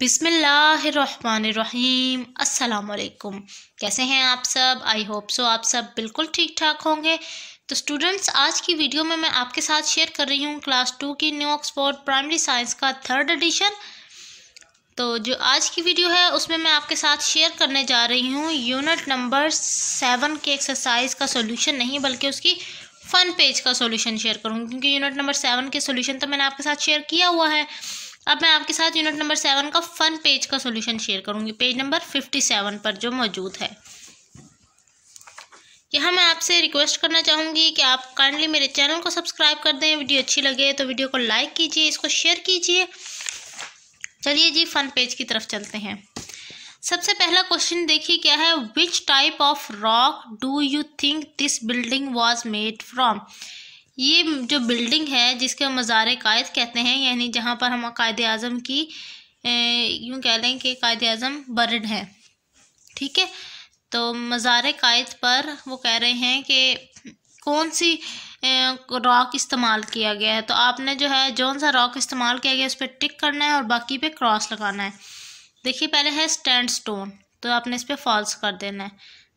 बिसमीम असलकुम कैसे हैं आप सब आई होप सो आप सब बिल्कुल ठीक ठाक होंगे तो स्टूडेंट्स आज की वीडियो में मैं आपके साथ शेयर कर रही हूँ क्लास टू की न्यू ऑक्सफोर्ड प्राइमरी साइंस का थर्ड एडिशन तो जो आज की वीडियो है उसमें मैं आपके साथ शेयर करने जा रही हूँ यूनिट नंबर सेवन के एक्सरसाइज का सोल्यूशन नहीं बल्कि उसकी फ़न पेज का सोल्यूशन शेयर करूँगी क्योंकि यूनिट नंबर सेवन के सोल्यूशन तो मैंने आपके साथ शेयर किया हुआ है अब मैं आपके साथ यूनिट नंबर सेवन का फन पेज का सॉल्यूशन शेयर करूंगी पेज नंबर फिफ्टी सेवन पर जो मौजूद है यहाँ मैं आपसे रिक्वेस्ट करना चाहूँगी कि आप काइंडली मेरे चैनल को सब्सक्राइब कर दें वीडियो अच्छी लगे तो वीडियो को लाइक कीजिए इसको शेयर कीजिए चलिए जी फन पेज की तरफ चलते हैं सबसे पहला क्वेश्चन देखिए क्या है which type of rock do you think this building was made from ये जो बिल्डिंग है जिसके मज़ार कायद कहते हैं यानी जहाँ पर हम कायद अज़म की यूँ कह लें कि कायद अज़म बर्ड है ठीक है तो मज़ार कायद पर वो कह रहे हैं कि कौन सी रॉक इस्तेमाल किया गया है तो आपने जो है जौन सा रॉक इस्तेमाल किया गया उस पर टिक करना है और बाकी पे क्रॉस लगाना है देखिए पहले है स्टैंड स्टोन तो आपने इस पर फॉल्स कर देना है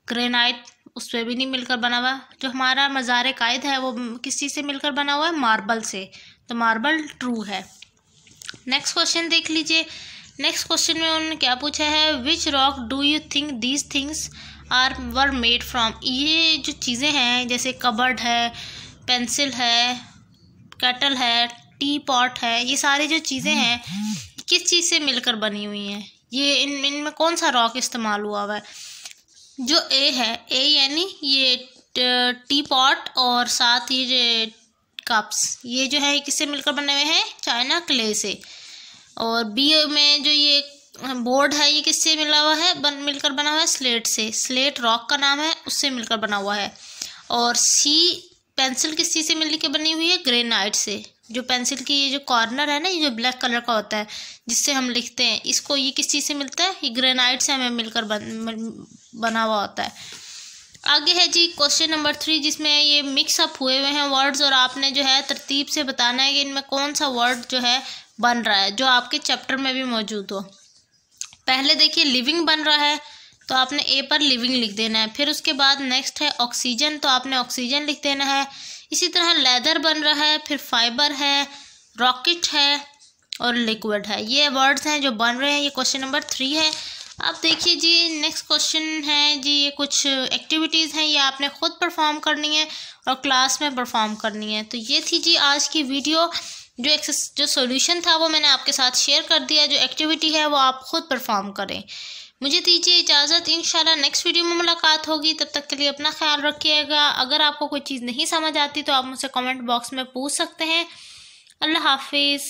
ग्रेनाइट उस पर भी नहीं मिलकर बना हुआ जो हमारा मज़ार कायद है वो किस चीज़ से मिलकर बना हुआ है मार्बल से तो मार्बल ट्रू है नेक्स्ट क्वेश्चन देख लीजिए नेक्स्ट क्वेश्चन में उन्होंने क्या पूछा है which rock do you think these things are were made from ये जो चीज़ें हैं जैसे कबर्ड है पेंसिल है कैटल है टी पॉट है ये सारी जो चीज़ें हैं किस चीज़ से मिलकर बनी हुई हैं ये इन इनमें कौन सा रॉक इस्तेमाल हुआ हुआ है जो ए है ए यानी ये टी पॉट और साथ ही कप्स ये जो है किससे मिलकर बने हुए हैं चाइना क्ले से और बी में जो ये बोर्ड है ये किससे मिला हुआ है बन मिलकर बना हुआ है स्लेट से स्लेट रॉक का नाम है उससे मिलकर बना हुआ है और सी पेंसिल किस चीज़ से मिल के बनी हुई है ग्रेनाइट से जो पेंसिल की ये जो कॉर्नर है ना ये जो ब्लैक कलर का होता है जिससे हम लिखते हैं इसको ये किस चीज़ से मिलता है ये ग्रेनाइट से हमें मिलकर बन, बना हुआ होता है आगे है जी क्वेश्चन नंबर थ्री जिसमें ये मिक्सअप हुए हुए हैं वर्ड्स और आपने जो है तरतीब से बताना है कि इनमें कौन सा वर्ड जो है बन रहा है जो आपके चैप्टर में भी मौजूद हो पहले देखिए लिविंग बन रहा है तो आपने ए पर लिविंग लिख देना है फिर उसके बाद नेक्स्ट है ऑक्सीजन तो आपने ऑक्सीजन लिख देना है इसी तरह लेदर बन रहा है फिर फाइबर है रॉकेट है और लिक्विड है ये वर्ड्स हैं जो बन रहे हैं ये क्वेश्चन नंबर थ्री है अब देखिए जी नेक्स्ट क्वेश्चन है जी ये कुछ एक्टिविटीज़ हैं ये आपने खुद परफॉर्म करनी है और क्लास में परफॉर्म करनी है तो ये थी जी आज की वीडियो जो एक्सेस जो सॉल्यूशन था वो मैंने आपके साथ शेयर कर दिया जो एक्टिविटी है वो आप खुद परफॉर्म करें मुझे दीजिए इजाज़त इन नेक्स्ट वीडियो में मुलाकात होगी तब तक के लिए अपना ख्याल रखिएगा अगर आपको कोई चीज़ नहीं समझ आती तो आप मुझसे कमेंट बॉक्स में पूछ सकते हैं अल्लाह हाफिज़